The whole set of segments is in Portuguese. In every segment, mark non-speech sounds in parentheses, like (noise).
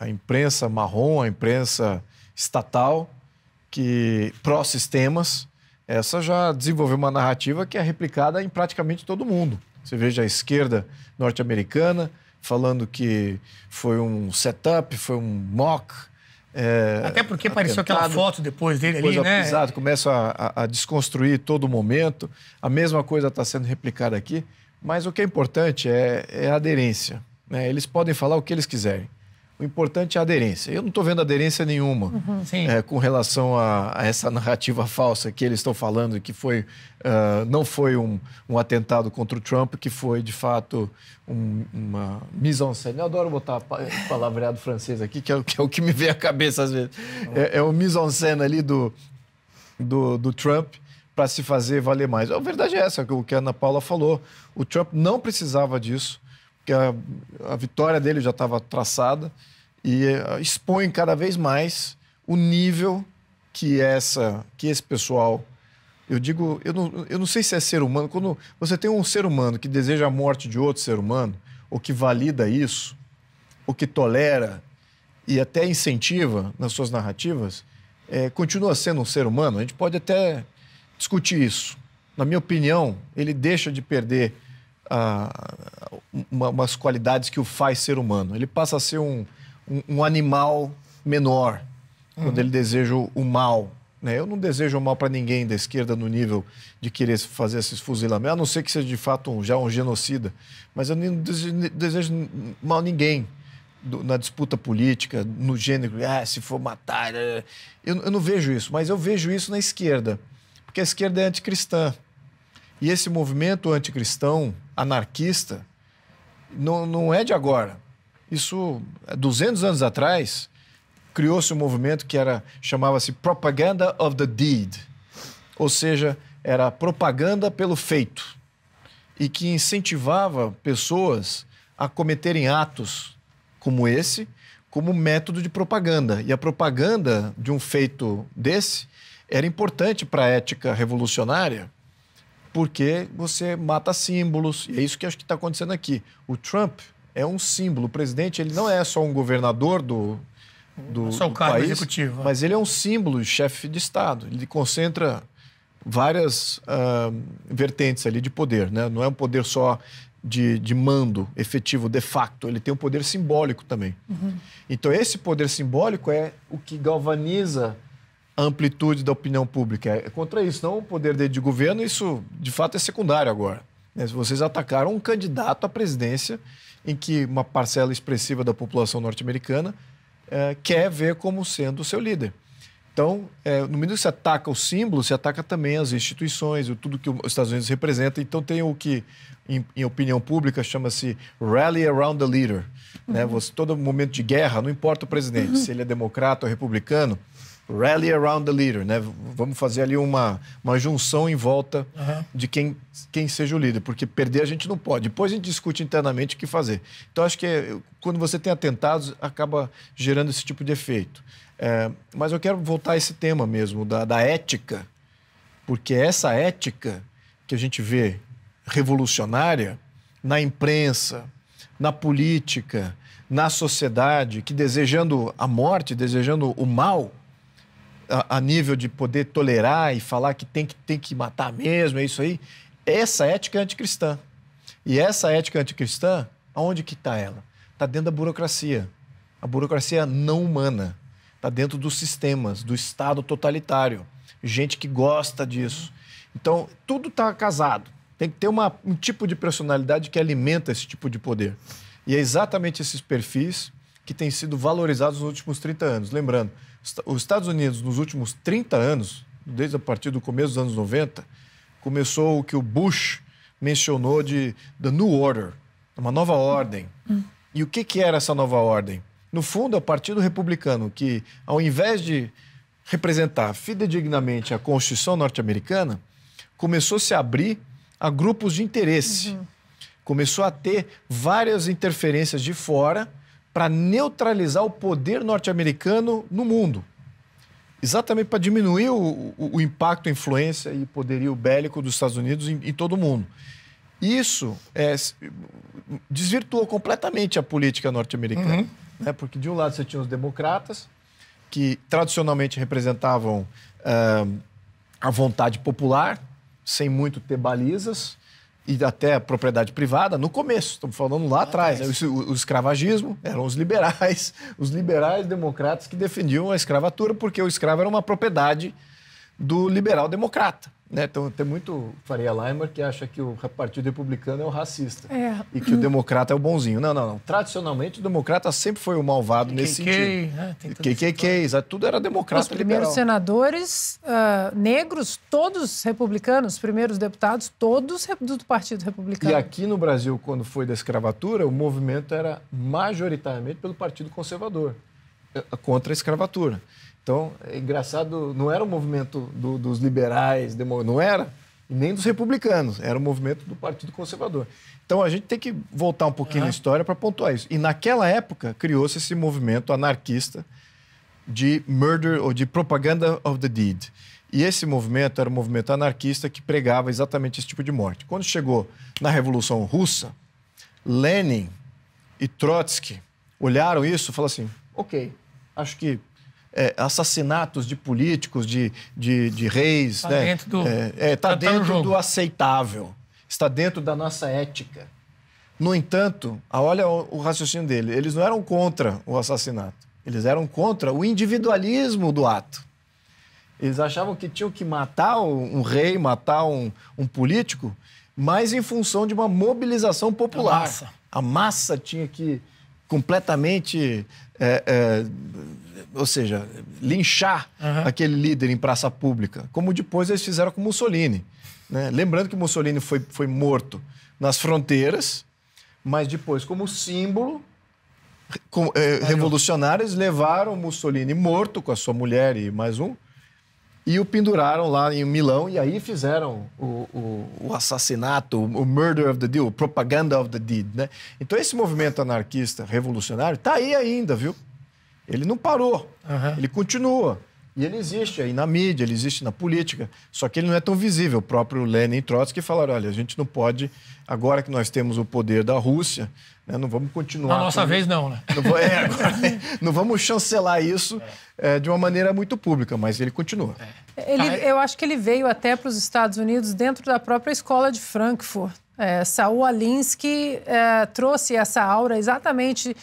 a, imprensa marrom, a imprensa estatal, que pró-sistemas, essa já desenvolveu uma narrativa que é replicada em praticamente todo mundo. Você veja a esquerda norte-americana falando que foi um setup, foi um mock. É, Até porque apareceu aquela foto depois dele ali, né? começa a, a desconstruir todo momento. A mesma coisa está sendo replicada aqui. Mas o que é importante é, é a aderência. Né? Eles podem falar o que eles quiserem. O importante é a aderência. Eu não estou vendo aderência nenhuma uhum. é, com relação a, a, essa narrativa falsa que eles estão falando, que foi, uh, não foi um, um, atentado contra o Trump, que foi, de fato, um, uma mise en scène. Eu adoro botar palavreado francês aqui, que é, que é, o que me vem à cabeça às vezes. É, é o mise en scène ali do, do, do Trump para se fazer valer mais. A verdade é essa, o que a Ana Paula falou. O Trump não precisava disso que a, a vitória dele já estava traçada, e eh, expõe cada vez mais o nível que essa que esse pessoal eu digo eu não, eu não sei se é ser humano quando você tem um ser humano que deseja a morte de outro ser humano ou que valida isso ou que tolera e até incentiva nas suas narrativas é, continua sendo um ser humano a gente pode até discutir isso na minha opinião ele deixa de perder a, uma, umas qualidades que o faz ser humano. Ele passa a ser um, um, um animal menor uhum. quando ele deseja o mal. Né? Eu não desejo o mal para ninguém da esquerda no nível de querer fazer esses fuzilamentos, a não ser que seja de fato um, já um genocida. Mas eu não desejo mal a ninguém na disputa política, no gênero, ah, se for matar. Né? Eu, eu, não vejo isso, mas eu vejo isso na esquerda, porque a esquerda é anticristã. E esse movimento anticristão, anarquista, não, não é de agora. Isso, 200 anos atrás, criou-se um movimento que era chamava-se Propaganda of the Deed, ou seja, era propaganda pelo feito, e que incentivava pessoas a cometerem atos como esse, como método de propaganda. E a propaganda de um feito desse era importante para a ética revolucionária, porque você mata símbolos, e é isso que acho que está acontecendo aqui. O Trump é um símbolo, o presidente ele não é só um governador do, do, é do país, executivo. mas ele é um símbolo, chefe de Estado, ele concentra várias uh, vertentes ali de poder, né? não é um poder só de, de, mando efetivo, de facto, ele tem um poder simbólico também. Uhum. Então, esse poder simbólico é o que galvaniza amplitude da opinião pública. É contra isso, não o poder dele de governo, isso de fato é secundário agora. Né? Vocês atacaram um candidato à presidência em que uma parcela expressiva da população norte-americana é, quer ver como sendo o seu líder. Então, é, no mínimo que se ataca o símbolo, se ataca também as instituições, tudo que os Estados Unidos representa. Então, tem o que, em, em opinião pública, chama-se rally around the leader. Né? Uhum. Né? Você, todo momento de guerra, não importa o presidente, uhum. se ele é democrata ou republicano, rally around the leader, né? Vamos fazer ali uma, uma junção em volta uhum. de quem, quem seja o líder, porque perder a gente não pode. Depois a gente discute internamente o que fazer. Então, acho que é, quando você tem atentados, acaba gerando esse tipo de efeito. É, mas eu quero voltar a esse tema mesmo, da, da ética, porque é essa ética que a gente vê revolucionária na imprensa, na política, na sociedade, que desejando a morte, desejando o mal, a, a, nível de poder tolerar e falar que tem, que tem que matar mesmo, é isso aí. Essa ética é anticristã. E essa ética anticristã, aonde que está ela? Está dentro da burocracia. A burocracia não humana. Está dentro dos sistemas, do Estado totalitário. Gente que gosta disso. Então, tudo está casado. Tem que ter uma, um tipo de personalidade que alimenta esse tipo de poder. E é exatamente esses perfis que têm sido valorizados nos últimos 30 anos. Lembrando, os Estados Unidos, nos últimos 30 anos, desde a partir do começo dos anos 90, começou o que o Bush mencionou de The New Order, uma nova ordem. Hum. E o que, que era essa nova ordem? No fundo, é o Partido Republicano que, ao invés de representar fidedignamente a Constituição norte-americana, começou a se abrir a grupos de interesse. Uhum. Começou a ter várias interferências de fora para neutralizar o poder norte-americano no mundo. Exatamente para diminuir o, o, o, impacto, influência e poderio bélico dos Estados Unidos em, em todo o mundo. Isso é, desvirtuou completamente a política norte-americana. Uhum. Né? Porque, de um lado, você tinha os democratas, que tradicionalmente representavam uh, a vontade popular, sem muito ter balizas, e até propriedade privada no começo, estamos falando lá atrás. Né? O, escravagismo eram os liberais, (laughs) os liberais democratas que defendiam a escravatura, porque o escravo era uma propriedade do liberal democrata. Né? Então, tem muito Faria Leimer que acha que o Partido Republicano é o racista é. e que o democrata é o bonzinho. Não, não, não. Tradicionalmente, o democrata sempre foi o malvado KKK, nesse sentido. Né? que, que, tudo era democrata. Os primeiros liberal. senadores uh, negros, todos republicanos, os primeiros deputados, todos do Partido Republicano. E aqui no Brasil, quando foi da escravatura, o movimento era majoritariamente pelo Partido Conservador eh, contra a escravatura. Então, é engraçado, não era o um movimento do, dos liberais, não era, nem dos republicanos, era o um movimento do Partido Conservador. Então, a gente tem que voltar um pouquinho uhum. na história para pontuar isso. E naquela época, criou-se esse movimento anarquista de murder ou de propaganda of the deed. E esse movimento era um movimento anarquista que pregava exatamente esse tipo de morte. Quando chegou na Revolução Russa, Lenin e Trotsky olharam isso e falaram assim: ok, acho que é, assassinatos de políticos, de, de, de reis. Está né? dentro, do, é, é, tá tá, tá dentro do aceitável, está dentro da nossa ética. No entanto, ah, olha o, o raciocínio dele: eles não eram contra o assassinato, eles eram contra o individualismo do ato. Eles achavam que tinham que matar um rei, matar um, um político, mas em função de uma mobilização popular. A massa, A massa tinha que completamente é, é, ou seja, linchar uhum. aquele líder em praça pública, como depois eles fizeram com Mussolini. Né? Lembrando que Mussolini foi, foi morto nas fronteiras, mas depois, como símbolo, com, eh, revolucionários levaram Mussolini morto com a sua mulher e mais um, e o penduraram lá em Milão, e aí fizeram o, o, o assassinato, o murder of the deal, o propaganda of the deed. Né? Então, esse movimento anarquista revolucionário está aí ainda, viu? Ele não parou, uhum. ele continua. E ele existe aí na mídia, ele existe na política, só que ele não é tão visível. O próprio Lenin e Trotsky falaram: olha, a gente não pode, agora que nós temos o poder da Rússia, né, não vamos continuar. Na nossa com... vez, não, né? Não, é, (laughs) agora, (laughs) não vamos chancelar isso é. É, de uma maneira muito pública, mas ele continua. É. Ele, tá, é eu acho que ele veio até para os Estados Unidos dentro da própria escola de Frankfurt. É, Saul Alinsky é, trouxe essa aura exatamente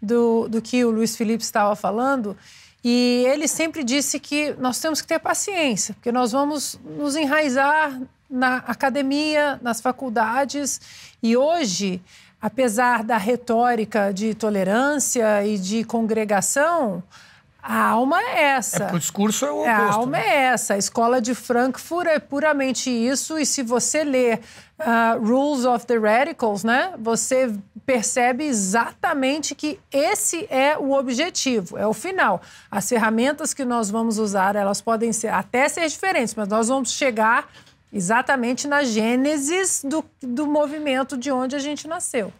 do, do que o Luiz Felipe estava falando. E ele sempre disse que nós temos que ter paciência, porque nós vamos nos enraizar na academia, nas faculdades. E hoje, apesar da retórica de tolerância e de congregação, a alma é essa. É, o discurso é o oposto. A alma né? é essa. A escola de Frankfurt é puramente isso. E se você ler uh, Rules of the Radicals, né, você percebe exatamente que esse é o objetivo, é o final. As ferramentas que nós vamos usar, elas podem ser até ser diferentes, mas nós vamos chegar exatamente na gênesis do, do movimento de onde a gente nasceu.